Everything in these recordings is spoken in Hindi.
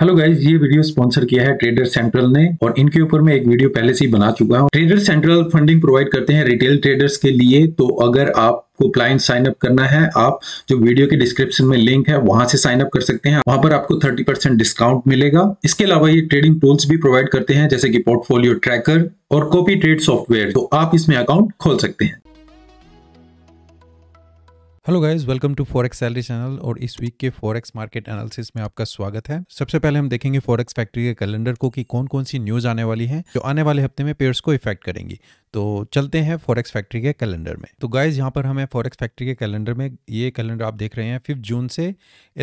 हेलो गाइज ये वीडियो स्पॉन्सर किया है ट्रेडर सेंट्रल ने और इनके ऊपर मैं एक वीडियो पहले से ही बना चुका हूँ ट्रेडर सेंट्रल फंडिंग प्रोवाइड करते हैं रिटेल ट्रेडर्स के लिए तो अगर आप आपको क्लाइंट साइन अप करना है आप जो वीडियो के डिस्क्रिप्शन में लिंक है वहां से साइन अप कर सकते हैं वहां पर आपको 30 परसेंट डिस्काउंट मिलेगा इसके अलावा ये ट्रेडिंग टूल्स भी प्रोवाइड करते हैं जैसे कि पोर्टफोलियो ट्रैकर और कॉपी ट्रेड सॉफ्टवेयर तो आप इसमें अकाउंट खोल सकते हैं hello guys welcome to forex salary channel और इस वीक के फॉरेक्स मार्केट एनालिसिस में आपका स्वागत है सबसे पहले हम देखेंगे फॉरेक्स फैक्ट्री के कैलेंडर को कि कौन कौन सी न्यूज़ आने वाली है जो आने वाले हफ्ते में पेयर्स को इफेक्ट करेंगी तो चलते हैं फॉरेक्स फैक्ट्री के कैलेंडर में तो गाइज यहाँ पर हमें फॉरेक्स फैक्ट्री के कैलेंडर में ये कैलेंडर आप देख रहे हैं फिफ्थ जून से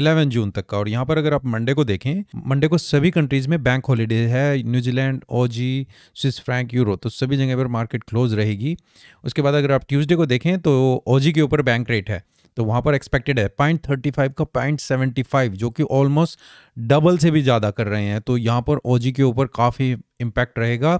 इलेवन जून तक का और यहाँ पर अगर आप मंडे को देखें मंडे को सभी कंट्रीज में बैंक हॉलीडे है New Zealand Aussie Swiss franc euro तो सभी जगह पर मार्केट क्लोज रहेगी उसके बाद अगर आप ट्यूजडे को देखें तो ओजी के ऊपर बैंक रेट है तो वहाँ पर एक्सपेक्टेड है पॉइंट थर्टी फाइव का पॉइंट सेवेंटी फाइव जो कि ऑलमोस्ट डबल से भी ज़्यादा कर रहे हैं तो यहाँ पर ओजी के ऊपर काफ़ी इम्पैक्ट रहेगा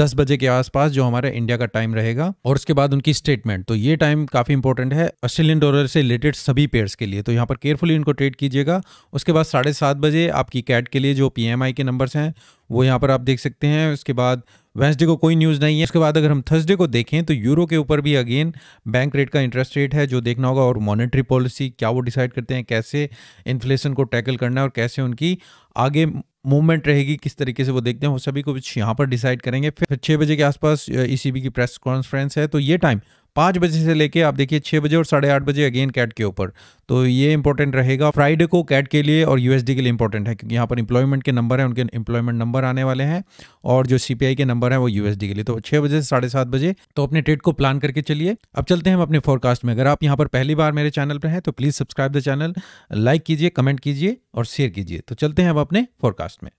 दस बजे के आसपास जो हमारे इंडिया का टाइम रहेगा और उसके बाद उनकी स्टेटमेंट तो ये टाइम काफ़ी इंपॉर्टेंट है ऑस्ट्रेलियन डॉलर से रिलेटेड सभी पेयर्स के लिए तो यहाँ पर केयरफुली इनको ट्रेड कीजिएगा उसके बाद साढ़े सात बजे आपकी कैट के लिए जो पी के नंबर्स हैं वो यहाँ पर आप देख सकते हैं उसके बाद वेंसडे को कोई न्यूज़ नहीं है उसके बाद अगर हम थर्सडे को देखें तो यूरो के ऊपर भी अगेन बैंक रेट का इंटरेस्ट रेट है जो देखना होगा और मॉनेटरी पॉलिसी क्या वो डिसाइड करते हैं कैसे इन्फ्लेशन को टैकल करना है और कैसे उनकी आगे मूवमेंट रहेगी किस तरीके से वो देखते हैं वो सभी कुछ यहाँ पर डिसाइड करेंगे फिर छः बजे के आसपास ई e की प्रेस कॉन्फ्रेंस है तो ये टाइम पाँच बजे से लेके आप देखिए छः बजे और साढ़े आठ बजे अगेन कैट के ऊपर तो ये इंपॉर्टेंट रहेगा फ्राइडे को कैट के लिए और यूएसडी के लिए इंपॉर्टेंट है क्योंकि यहाँ पर इंप्लॉयमेंट के नंबर हैं उनके इंप्लॉयमेंट नंबर आने वाले हैं और जो सीपीआई के नंबर हैं वो यूएसडी के लिए तो छः बजे से साढ़े सात बजे तो अपने ट्रेड को प्लान करके चलिए अब चलते हैं हम अपने फॉरकास्ट में अगर आप यहाँ पर पहली बार मेरे चैनल पर हैं तो please subscribe the channel like कीजिए कमेंट कीजिए और शेयर कीजिए तो चलते हैं अब अपने फॉरकास्ट में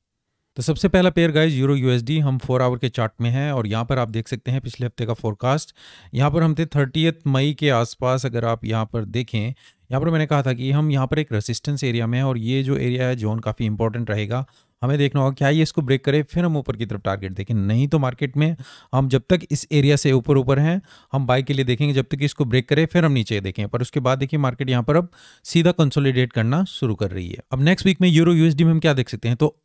तो सबसे पहला पेयर गाइज यूरो यूएसडी हम फोर आवर के चार्ट में हैं और यहाँ पर आप देख सकते हैं पिछले हफ्ते का फोरकास्ट यहाँ पर हम थे थर्टीथ मई के आसपास अगर आप यहाँ पर देखें यहाँ पर मैंने कहा था कि हम यहाँ पर एक रेसिस्टेंस एरिया में है और ये जो एरिया है जोन काफ़ी इंपॉर्टेंट रहेगा हमें देखना होगा क्या ये इसको ब्रेक करे फिर हम ऊपर की तरफ टारगेट देखें नहीं तो मार्केट में हम जब तक इस एरिया से ऊपर ऊपर हैं हम बाइक के लिए देखेंगे जब तक इसको ब्रेक करे फिर हम नीचे देखें पर उसके बाद देखिए मार्केट यहाँ पर अब सीधा कंसोलिडेट करना शुरू कर रही है अब नेक्स्ट वीक में यूरो यूएसडी में हम क्या देख सकते हैं तो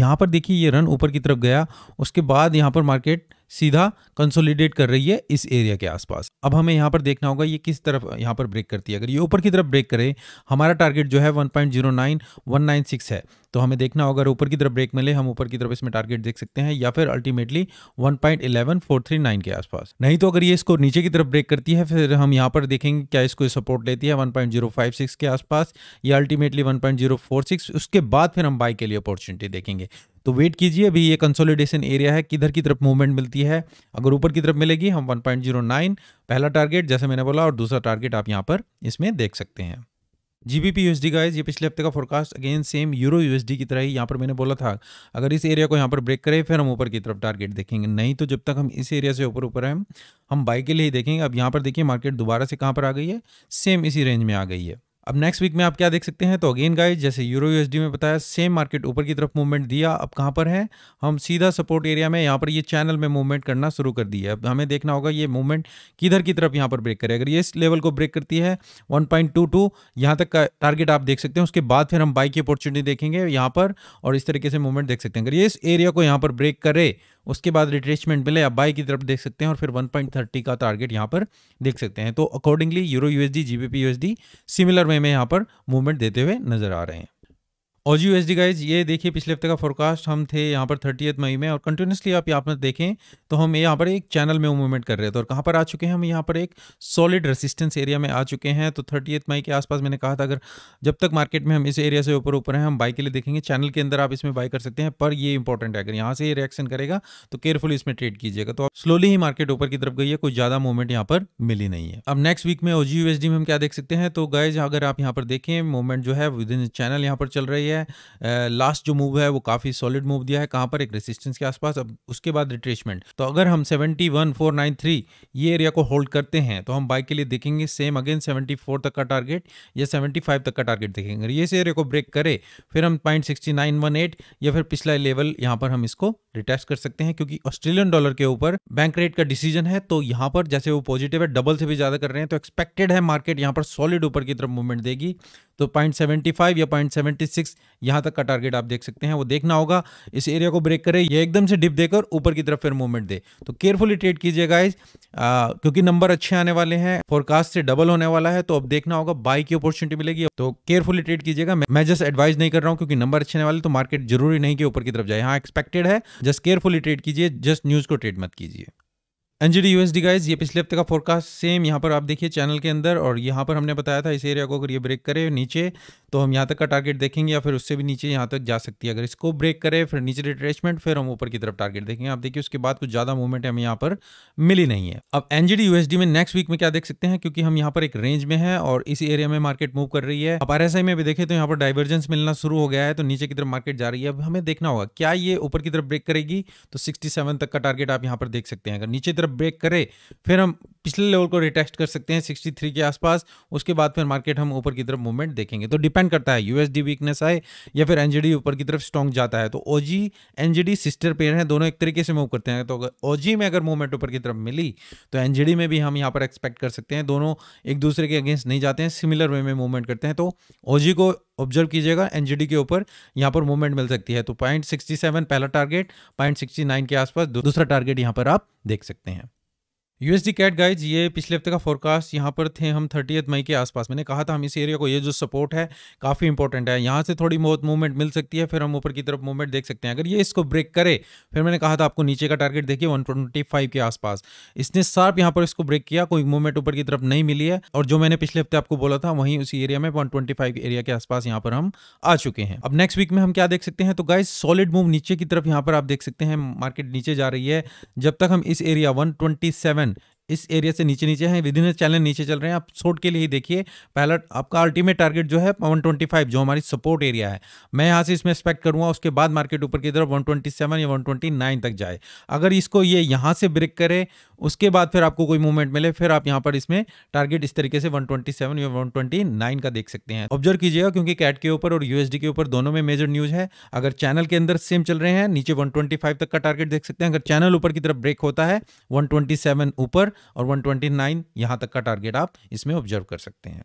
यहाँ पर देखिए ये रन ऊपर की तरफ गया उसके बाद यहाँ पर मार्केट सीधा कंसोलिडेट कर रही है इस एरिया के आसपास अब हमें यहाँ पर देखना होगा ये किस तरफ यहाँ पर ब्रेक करती है अगर ये ऊपर की तरफ ब्रेक करे हमारा टारगेट जो है 1.09 196 है तो हमें देखना होगा अगर ऊपर की तरफ ब्रेक मिले हम ऊपर की तरफ इसमें टारगेट देख सकते हैं या फिर अल्टीमेटली 1.11439 के आसपास नहीं तो अगर ये इसको नीचे की तरफ ब्रेक करती है फिर हम यहाँ पर देखेंगे क्या इसको सपोर्ट लेती है 1.056 के आसपास या अल्टीमेटली 1.046 उसके बाद फिर हम बाई के लिए अपॉर्चुनिटी देखेंगे तो वेट कीजिए अभी ये कंसोलिडेशन एरिया है किधर की तरफ मूवमेंट मिलती है अगर ऊपर की तरफ मिलेगी हम 1.09 पहला टारगेट जैसे मैंने बोला और दूसरा टारगेट आप यहाँ पर इसमें देख सकते हैं जी बी पी यूएसडी का ये पिछले हफ्ते का forecast again same euro USD की तरह ही यहाँ पर मैंने बोला था अगर इस एरिया को यहाँ पर ब्रेक करें फिर हम ऊपर की तरफ टारगेट देखेंगे नहीं तो जब तक हम इस एरिया से ऊपर ऊपर हैं हम बाई के लिए ही देखेंगे अब यहाँ पर देखिए मार्केट दोबारा से कहाँ पर आ गई है सेम इसी रेंज में आ गई है अब नेक्स्ट वीक में आप क्या देख सकते हैं तो अगेन गाइस जैसे यूरो यूएसडी में बताया सेम मार्केट ऊपर की तरफ मूवमेंट दिया अब कहाँ पर है हम सीधा सपोर्ट एरिया में यहाँ पर ये चैनल में मूवमेंट करना शुरू कर दिया अब हमें देखना होगा ये मूवमेंट किधर की तरफ यहाँ पर ब्रेक करे अगर ये इस लेवल को ब्रेक करती है वन पॉइंट टू टू यहाँ तक का टारगेट आप देख सकते हैं उसके बाद फिर हम बाइक की अपॉर्चुनिटी देखेंगे यहाँ पर और इस तरीके से मूवमेंट देख सकते हैं अगर ये इस एरिया को यहाँ पर ब्रेक करे उसके बाद रिट्रेचमेंट मिले आप बाई की तरफ देख सकते हैं और फिर 1.30 का टारगेट यहाँ पर देख सकते हैं तो accordingly euro USD GBP USD similar way में यहाँ पर मूवमेंट देते हुए नजर आ रहे हैं और जी एस गाइज ये देखिए पिछले हफ्ते का फोरकास्ट हम थे यहाँ पर थर्टी मई में और कंटिन्यूसली आप यहाँ पर देखें तो हम यहाँ पर एक चैनल में मूवमेंट कर रहे थे और कहाँ पर आ चुके हैं हम यहाँ पर एक सॉलिड रेसिस्टेंस एरिया में आ चुके हैं तो थर्टी मई के आसपास मैंने कहा था अगर जब तक मार्केट में हम इस एरिया से ऊपर ऊपर हैं हम बाई के लिए देखेंगे चैनल के अंदर आप इसमें बाई कर सकते हैं पर ये इंपॉर्टेंट है अगर यहाँ से ये रिएक्शन करेगा तो केयरफुल इसमें ट्रेड कीजिएगा तो आप स्लोली ही मार्केट ऊपर की तरफ गई है कोई ज़्यादा मूवमेंट यहाँ पर मिली नहीं है अब नेक्स्ट वीक में ओजी में हम क्या देख सकते हैं तो गाइज अगर आप यहाँ पर देखें मूवमेंट जो है विद इन चैनल यहाँ पर चल रही है है लास्ट जो मूव है वो काफ़ी सॉलिड मूव दिया है कहां पर एक रेसिस्टेंस के आसपास अब उसके बाद रिट्रेसमेंट तो अगर हम seventy one four nine three ये एरिया को होल्ड करते हैं तो हम बाइक के लिए देखेंगे सेम अगेन सेवेंटी फोर तक का टारगेट या सेवेंटी फाइव तक का टारगेट देखेंगे ये से एरिया को ब्रेक करे फिर हम point sixty nine one eight या फिर पिछला लेवल यहाँ पर हम इसको रिटेस्ट कर सकते हैं क्योंकि ऑस्ट्रेलियन डॉलर के ऊपर बैंक रेट का डिसीजन है तो यहाँ पर जैसे वो पॉजिटिव है डबल से भी ज़्यादा कर रहे हैं तो एक्सपेक्टेड है मार्केट यहाँ पर सॉलिड ऊपर की तरफ मूवमेंट देगी तो पॉइंट सेवेंटी फाइव या पॉइंट सेवेंटी सिक्स यहाँ तक का टारगेट आप देख सकते हैं वो देखना होगा इस एरिया को ब्रेक करे ये एकदम से डिप देकर ऊपर की तरफ फिर मूवमेंट दे तो केयरफुली ट्रेड कीजिएगा इस क्योंकि नंबर अच्छे आने वाले हैं फोरकास्ट से डबल होने वाला है तो अब देखना होगा बाई की अपॉर्चुनिटी मिलेगी तो केयरफुली ट्रेड कीजिएगा मैं जस्ट एडवाइस नहीं कर रहा हूँ क्योंकि नंबर अच्छे आने वाले तो मार्केट जरूरी नहीं कि ऊपर की तरफ जाए हाँ एक्सपेक्टेड है जस्ट केयरफुली ट्रेड कीजिए जस्ट न्यूज़ को ट्रेड मत कीजिए एनजीडी यूएसडी गाइज ये पिछले हफ्ते का फोरकास्ट सेम यहाँ पर आप देखिए चैनल के अंदर और यहाँ पर हमने बताया था इस एरिया को अगर ये ब्रेक करे नीचे तो हम यहाँ तक का टारगेट देखेंगे या फिर उससे भी नीचे यहाँ तक जा सकती है अगर इसको ब्रेक करे फिर नीचे रिट्रेचमेंट फिर हम ऊपर की तरफ टारगेट देखेंगे आप देखिए उसके बाद कुछ ज़्यादा मूवमेंट हमें यहाँ पर मिली नहीं है अब एनजीडी यूएसडी में नेक्स्ट वीक में क्या देख सकते हैं क्योंकि हम यहाँ पर एक रेंज में है और इसी एरिया में मार्केट मूव कर रही है अब आर में भी देखें तो यहाँ पर डाइवर्जेंस मिलना शुरू हो गया है तो नीचे की तरफ मार्केट जा रही है अब हमें देखना होगा क्या ये ऊपर की तरफ ब्रेक करेगी तो सिक्सटी तक का टारगेट आप यहाँ पर देख सकते हैं अगर नीचे तरफ ब्रेक करे फिर हम पिछले लेवल को रिटेस्ट कर सकते हैं 63 के आसपास उसके बाद फिर मार्केट हम ऊपर की तरफ मूवमेंट देखेंगे तो डिपेंड करता है यूएसडी वीकनेस आए या फिर एनजीडी ऊपर की तरफ स्ट्रॉन्ग जाता है तो ओजी एनजीडी सिस्टर पेयर है दोनों एक तरीके से मूव करते हैं तो ओजी में अगर मूवमेंट ऊपर की तरफ मिली तो एनजीडी में भी हम यहाँ पर एक्सपेक्ट कर सकते हैं दोनों एक दूसरे के अगेंस्ट नहीं जाते हैं सिमिलर वे में मूवमेंट करते हैं तो ओजी को ऑब्जर्व कीजिएगा एनजीडी के ऊपर यहाँ पर मूवमेंट मिल सकती है तो पॉइंट सिक्सटी सेवन पहला टारगेट पॉइंट सिक्सटी नाइन के आसपास दूसरा टारगेट यहाँ पर आप देख सकते हैं यूएसडी कैट गाइज ये पिछले हफ्ते का फोरकास्ट यहाँ पर थे हम थर्टी मई के आसपास मैंने कहा था हम इस एरिया को ये जो सपोर्ट है काफ़ी इंपॉर्टेंट है यहाँ से थोड़ी बहुत मूवमेंट मिल सकती है फिर हम ऊपर की तरफ मूवमेंट देख सकते हैं अगर ये इसको ब्रेक करे फिर मैंने कहा था आपको नीचे का टारगेट देखिए वन के आसपास इसने सार्प यहाँ पर इसको ब्रेक किया कोई मूवमेंट ऊपर की तरफ नहीं मिली है और जो मैंने पिछले हफ्ते आपको बोला था वहीं उसी एरिया में वन एरिया के आसपास यहाँ पर हम आ चुके हैं अब नेक्स्ट वीक में हम क्या देख सकते हैं तो गाइज सॉलिड मूव नीचे की तरफ यहाँ पर आप देख सकते हैं मार्केट नीचे जा रही है जब तक हम इस एरिया वन इस एरिया से नीचे नीचे हैं विद इन चैनल नीचे चल रहे हैं आप शॉर्ट के लिए ही देखिए पहला आपका अल्टीमेट टारगेट जो है 125 जो हमारी सपोर्ट एरिया है मैं यहाँ से इसमें एक्सपेक्ट करूँगा उसके बाद मार्केट ऊपर की तरफ 127 या 129 तक जाए अगर इसको ये यहाँ से ब्रेक करे उसके बाद फिर आपको कोई मूवमेंट मिले फिर आप यहाँ पर इसमें टारगेट इस तरीके से 127 या 129 का देख सकते हैं ऑब्जर्व कीजिएगा क्योंकि कैट के ऊपर और यूएसडी के ऊपर दोनों में मेजर न्यूज है अगर चैनल के अंदर सेम चल रहे हैं नीचे 125 तक का टारगेट देख सकते हैं अगर चैनल ऊपर की तरफ ब्रेक होता है सेवन ऊपर ऊपर और 129 यहां तक का टारगेट आप इसमें ऑब्जर्व कर सकते हैं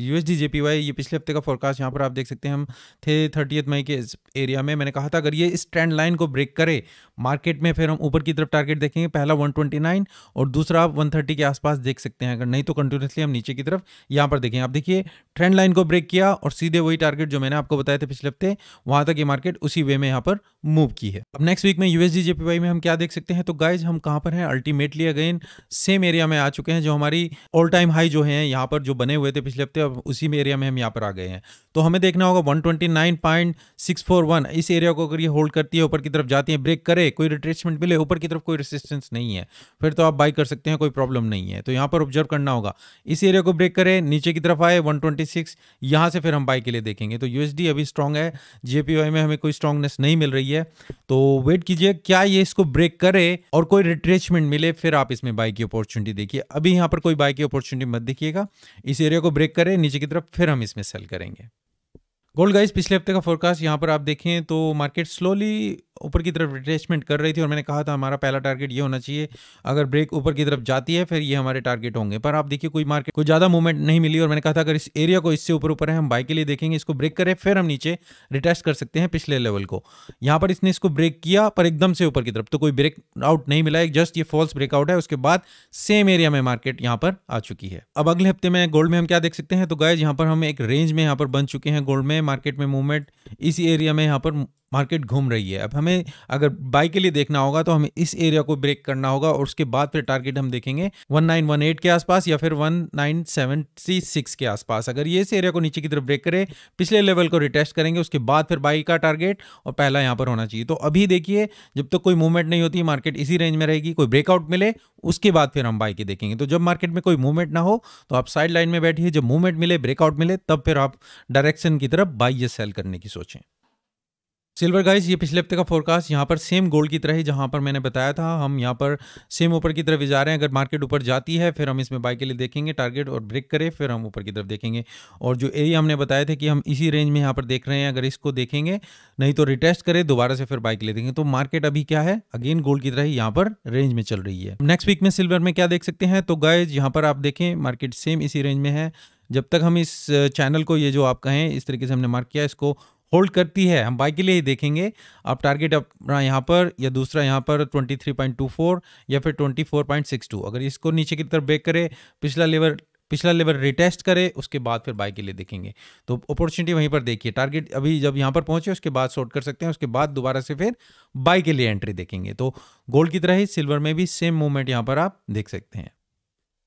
यूएसडी जेपीवाई ये पिछले हफ्ते का फोरकास्ट यहाँ पर आप देख सकते हैं हम थे थर्टी मई के इस एरिया में मैंने कहा था अगर ये इस ट्रेंड लाइन को ब्रेक करे मार्केट में फिर हम ऊपर की तरफ टारगेट देखेंगे पहला 129 और दूसरा आप 130 के आसपास देख सकते हैं अगर नहीं तो कंटिन्यूसली हम नीचे की तरफ यहाँ पर देखें आप देखिए ट्रेंड लाइन को ब्रेक किया और सीधे वही टारगेट जो मैंने आपको बताया थे पिछले हफ्ते वहाँ तक ये मार्केट उसी वे में यहाँ पर मूव की है अब नेक्स्ट वीक में यूएसडी जेपीवाई में हम क्या देख सकते हैं तो गाइज हम कहां पर हैं अल्टीमेटली अगेन सेम एरिया में आ चुके हैं जो हमारी ऑल टाइम हाई जो है यहां पर जो बने हुए थे पिछले हफ्ते अब उसी में एरिया में हम यहां पर आ गए हैं तो हमें देखना होगा वन इस एरिया को अगर ये होल्ड करती है ऊपर की तरफ जाती है ब्रेक करे कोई रिट्रेचमेंट मिले ऊपर की तरफ कोई रेसिस्टेंस नहीं है फिर तो आप बाई कर सकते हैं कोई प्रॉब्लम नहीं है तो यहाँ पर ऑब्जर्व करना होगा इस एरिया को ब्रेक करे नीचे की तरफ आए सिक्स यहाँ से फिर हम बाई के लिए देखेंगे तो यूएसडी अभी स्ट्रांग है जेपीवाई में हमें कोई स्ट्रांगनेस नहीं मिल रही है है तो वेट कीजिए क्या ये इसको ब्रेक करे और कोई रिट्रेचमेंट मिले फिर आप इसमें बाई की अपॉर्चुनिटी देखिए अभी यहाँ पर कोई बाई की अपॉर्चुनिटी मत देखिएगा इस एरिया को ब्रेक करे नीचे की तरफ फिर हम इसमें सेल करेंगे गोल्ड गाइस पिछले हफ्ते का फोरकास्ट यहाँ पर आप देखें तो मार्केट स्लोली ऊपर की तरफ रिटेचमेंट कर रही थी और मैंने कहा था हमारा पहला टारगेट ये होना चाहिए अगर ब्रेक ऊपर की तरफ जाती है फिर ये हमारे टारगेट होंगे पर आप देखिए कोई मार्केट को ज़्यादा मूवमेंट नहीं मिली और मैंने कहा था अगर इस एरिया को इससे ऊपर ऊपर है हम बाइक के लिए देखेंगे इसको ब्रेक करें फिर हम नीचे रिटेस्ट कर सकते हैं पिछले लेवल को यहाँ पर इसने इसको ब्रेक किया पर एकदम से ऊपर की तरफ तो कोई ब्रेक आउट नहीं मिला एक जस्ट ये फॉल्स ब्रेकआउट है उसके बाद सेम एरिया में मार्केट यहाँ पर आ चुकी है अब अगले हफ्ते में गोल्ड में हम क्या देख सकते हैं तो गायज यहाँ पर हम एक रेंज में यहाँ पर बन चुके हैं गोल्ड में मार्केट में मूवमेंट इसी एरिया में यहाँ पर मार्केट घूम रही है अब हमें अगर बाई के लिए देखना होगा तो हमें इस एरिया को ब्रेक करना होगा और उसके बाद फिर टारगेट हम देखेंगे 1918 के आसपास या फिर 1976 के आसपास अगर ये इस एरिया को नीचे की तरफ ब्रेक करे पिछले लेवल को रिटेस्ट करेंगे उसके बाद फिर बाई का टारगेट और पहला यहाँ पर होना चाहिए तो अभी देखिए जब तक तो कोई मूवमेंट नहीं होती मार्केट इसी रेंज में रहेगी कोई ब्रेकआउट मिले उसके बाद फिर हम बाई की देखेंगे तो जब मार्केट में कोई मूवमेंट ना हो तो आप साइड लाइन में बैठिए जब मूवमेंट मिले ब्रेकआउट मिले तब फिर आप डायरेक्शन की तरफ बाई या सेल करने की सोचें सिल्वर गाइस ये पिछले हफ्ते का फोरकास्ट यहाँ पर सेम गोल्ड की तरह ही जहाँ पर मैंने बताया था हम यहाँ पर सेम ऊपर की तरफ जा रहे हैं अगर मार्केट ऊपर जाती है फिर हम इसमें बाई के लिए देखेंगे टारगेट और ब्रेक करें फिर हम ऊपर की तरफ देखेंगे और जो एरिया हमने बताया थे कि हम इसी रेंज में यहाँ पर देख रहे हैं अगर इसको देखेंगे नहीं तो रिटेस्ट करें दोबारा से फिर बाइक ले देंगे तो मार्केट अभी क्या है अगेन गोल्ड की तरह ही यहाँ पर रेंज में चल रही है नेक्स्ट वीक में सिल्वर में क्या देख सकते हैं तो गाइज यहाँ पर आप देखें मार्केट सेम इसी रेंज में है जब तक हम इस चैनल uh, को ये जो आप कहें इस तरीके से हमने मार्क किया इसको होल्ड करती है हम बाई के लिए ही देखेंगे आप टारगेट अपना यहाँ पर या दूसरा यहाँ पर 23.24 या फिर 24.62 अगर इसको नीचे की तरफ ब्रेक करे पिछला लेवल पिछला लेवल रिटेस्ट करे उसके बाद फिर बाई के लिए देखेंगे तो अपॉर्चुनिटी वहीं पर देखिए टारगेट अभी जब यहाँ पर पहुंचे उसके बाद शॉर्ट कर सकते हैं उसके बाद दोबारा से फिर बाई के लिए एंट्री देखेंगे तो गोल्ड की तरह ही सिल्वर में भी सेम मूवमेंट यहाँ पर आप देख सकते हैं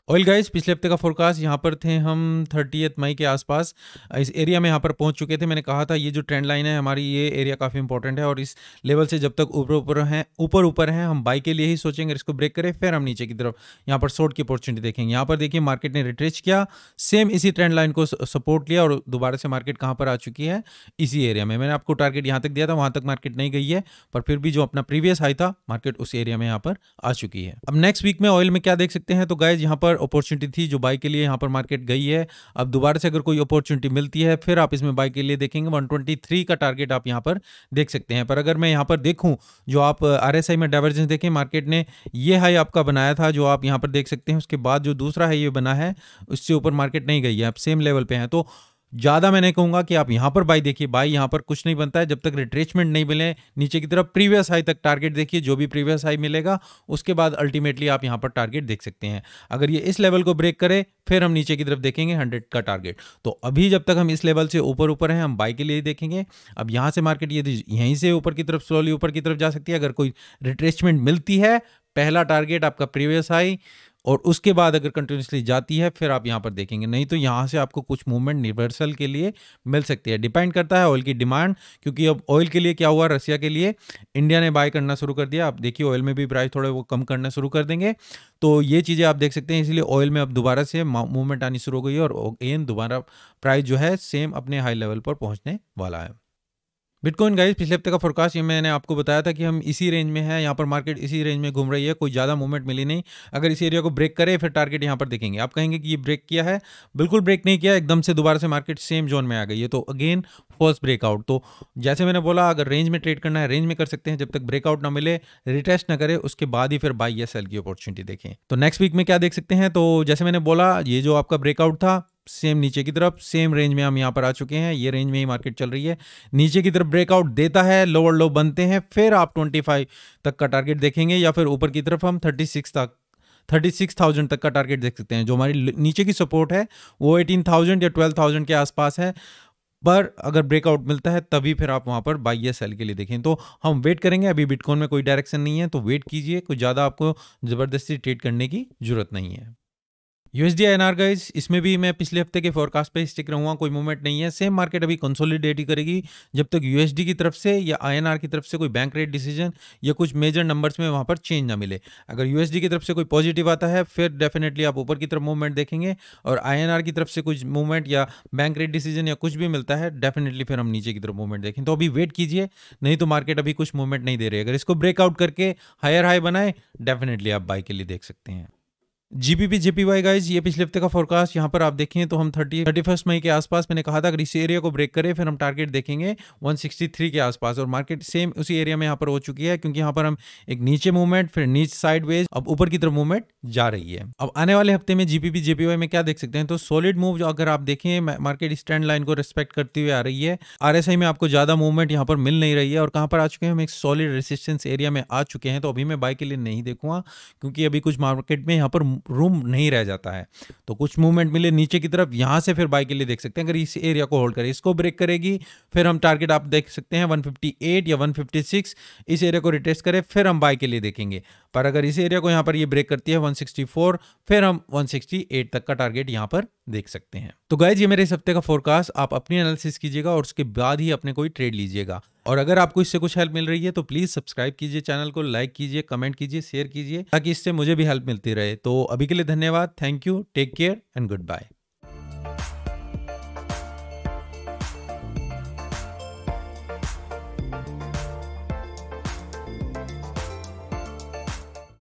ऑयल गाइस पिछले हफ्ते का फोरकास्ट यहाँ पर थे हम थर्टी मई के आसपास इस एरिया में यहाँ पर पहुँच चुके थे मैंने कहा था ये जो ट्रेंड लाइन है हमारी ये एरिया काफ़ी इंपॉर्टेंट है और इस लेवल से जब तक ऊपर ऊपर हैं ऊपर ऊपर हैं हम बाई के लिए ही सोचेंगे इसको ब्रेक करें फिर हम नीचे की तरफ यहाँ पर शॉर्ट की अपॉर्चुनिटी देखेंगे यहाँ पर देखिए मार्केट ने रिट्रेच किया सेम इसी ट्रेंड लाइन को सपोर्ट लिया और दोबारा से मार्केट कहाँ पर आ चुकी है इसी एरिया में मैंने आपको टारगेट यहाँ तक दिया था वहाँ तक मार्केट नहीं गई है पर फिर भी जो अपना प्रीवियस हाई था मार्केट उस एरिया में यहाँ पर आ चुकी है अब नेक्स्ट वीक में ऑयल में क्या देख सकते हैं तो गाइज यहाँ पर अपॉर्चुनिटी थी जो बाई के लिए यहाँ पर मार्केट गई है अब दोबारा से अगर कोई अपॉर्चुनिटी मिलती है फिर आप इसमें बाई के लिए देखेंगे 123 का टारगेट आप यहाँ पर देख सकते हैं पर अगर मैं यहाँ पर देखूँ जो आप आर में डाइवर्जेंस देखें मार्केट ने ये हाई आपका बनाया था जो आप यहाँ पर देख सकते हैं उसके बाद जो दूसरा हाई ये बना है उससे ऊपर मार्केट नहीं गई है आप सेम लेवल पर हैं तो ज़्यादा मैं नहीं कहूँगा कि आप यहाँ पर बाई देखिए बाई यहाँ पर कुछ नहीं बनता है जब तक रिट्रेचमेंट नहीं मिले नीचे की तरफ प्रीवियस हाई तक टारगेट देखिए जो भी प्रीवियस हाई मिलेगा उसके बाद अल्टीमेटली आप यहाँ पर टारगेट देख सकते हैं अगर ये इस लेवल को ब्रेक करे फिर हम नीचे की तरफ देखेंगे हंड्रेड का टारगेट तो अभी जब तक हम इस लेवल से ऊपर ऊपर हैं हम बाई के लिए देखेंगे अब यहाँ से मार्केट यदि यहीं से ऊपर की तरफ स्लोली ऊपर की तरफ जा सकती है अगर कोई रिट्रेचमेंट मिलती है पहला टारगेट आपका प्रीवियस हाई और उसके बाद अगर कंटिन्यूसली जाती है फिर आप यहाँ पर देखेंगे नहीं तो यहाँ से आपको कुछ मूवमेंट रिवर्सल के लिए मिल सकती है डिपेंड करता है ऑयल की डिमांड क्योंकि अब ऑयल के लिए क्या हुआ रसिया के लिए इंडिया ने बाय करना शुरू कर दिया आप देखिए ऑयल में भी प्राइस थोड़े वो कम करना शुरू कर देंगे तो ये चीज़ें आप देख सकते हैं इसलिए ऑयल में अब दोबारा से मूवमेंट आनी शुरू हो गई और एन दोबारा प्राइस जो है सेम अपने हाई लेवल पर पहुँचने वाला है बिटकॉइन गाइस पिछले हफ्ते का फोरकास्ट ये मैंने आपको बताया था कि हम इसी रेंज में है यहाँ पर मार्केट इसी रेंज में घूम रही है कोई ज़्यादा मूवमेंट मिली नहीं अगर इस एरिया को ब्रेक करे फिर टारगेट यहाँ पर देखेंगे आप कहेंगे कि ये ब्रेक किया है बिल्कुल ब्रेक नहीं किया एकदम से दोबारा से मार्केट सेम जोन में आ गई है तो अगेन फर्स्ट ब्रेकआउट तो जैसे मैंने बोला अगर रेंज में ट्रेड करना है रेंज में कर सकते हैं जब तक ब्रेकआउट ना मिले रिटेस्ट ना करे उसके बाद ही फिर बाई या सेल की अपॉर्चुनिटी देखें तो नेक्स्ट वीक में क्या देख सकते हैं तो जैसे मैंने बोला ये जो आपका ब्रेकआउट था सेम नीचे की तरफ सेम रेंज में हम यहाँ पर आ चुके हैं ये रेंज में ही मार्केट चल रही है नीचे की तरफ ब्रेकआउट देता है लोअर लो बनते हैं फिर आप 25 तक का टारगेट देखेंगे या फिर ऊपर की तरफ हम 36 तक 36,000 तक का टारगेट देख सकते हैं जो हमारी नीचे की सपोर्ट है वो 18,000 या 12,000 के आसपास है पर अगर ब्रेकआउट मिलता है तभी फिर आप वहां पर बाई या सेल के लिए देखें तो हम वेट करेंगे अभी बिटकॉइन में कोई डायरेक्शन नहीं है तो वेट कीजिए कुछ ज़्यादा आपको ज़बरदस्ती ट्रेड करने की जरूरत नहीं है यूएसडी एन आर गाइज इसमें भी मैं पिछले हफ्ते के फोरकास्ट पे स्टिक रहूँगा कोई मूवमेंट नहीं है सेम मार्केट अभी कंसोलिडेट ही करेगी जब तक यूएसडी की तरफ से या आईएनआर की तरफ से कोई बैंक रेट डिसीजन या कुछ मेजर नंबर्स में वहाँ पर चेंज ना मिले अगर यूएसडी की तरफ से कोई पॉजिटिव आता है फिर डेफिनेटली आप ऊपर की तरफ मूवमेंट देखेंगे और आई की तरफ से कुछ मूवमेंट या बैंक रेट डिसीजन या कुछ भी मिलता है डेफिनेटली फिर हम नीचे की तरफ मूवमेंट देखें तो अभी वेट कीजिए नहीं तो मार्केट अभी कुछ मूवमेंट नहीं दे रही अगर इसको ब्रेकआउट करके हायर हाई बनाए डेफिनेटली आप बाई के लिए देख सकते हैं G B P P Y guys ये पिछले हफ्ते का फोरकास्ट यहाँ पर आप देखें तो हम थर्टी थर्टी फर्स्ट मई के आसपास मैंने कहा था अगर इस एरिया को ब्रेक करें फिर हम टारगेट देखेंगे 163 के आसपास और मार्केट सेम उसी एरिया में यहाँ पर हो चुकी है क्योंकि यहाँ पर हम एक नीचे मूवमेंट फिर नीच साइडवेज अब ऊपर की तरफ मूवमेंट जा रही है अब आने वाले हफ्ते में जीपीपी जेपीवाई में क्या देख सकते हैं तो सॉलिड मूव अगर आप देखें मार्केट स्टैंड लाइन को रिस्पेक्ट करती हुई आ रही है आर में आपको ज्यादा मूवमेंट यहाँ पर मिल नहीं रही है और कहाँ पर आ चुके हैं हम एक सॉलिड रेसिस्टेंस एरिया में आ चुके हैं तो अभी मैं बाय के लिए नहीं देखूंगा क्योंकि अभी कुछ मार्केट में यहाँ पर रूम नहीं रह जाता है तो कुछ मूवमेंट मिले नीचे की तरफ यहाँ से फिर बाई के लिए देख सकते हैं अगर इस एरिया को होल्ड करे इसको ब्रेक करेगी फिर हम टारगेट आप देख सकते हैं 158 या 156 इस एरिया को रिटेस्ट करें फिर हम बाई के लिए देखेंगे पर अगर इस एरिया को यहाँ पर ये यह ब्रेक करती है 164 फिर हम 168 तक का टारगेट यहाँ पर देख सकते हैं तो गाइज ये मेरे इस हफ्ते का फोरकास्ट आप अपनी एनालिसिस कीजिएगा और उसके बाद ही अपने कोई ट्रेड लीजिएगा और अगर आपको इससे कुछ हेल्प मिल रही है तो प्लीज सब्सक्राइब कीजिए चैनल को लाइक कीजिए कमेंट कीजिए शेयर कीजिए ताकि इससे मुझे भी हेल्प मिलती रहे तो अभी के लिए धन्यवाद thank you take care and good bye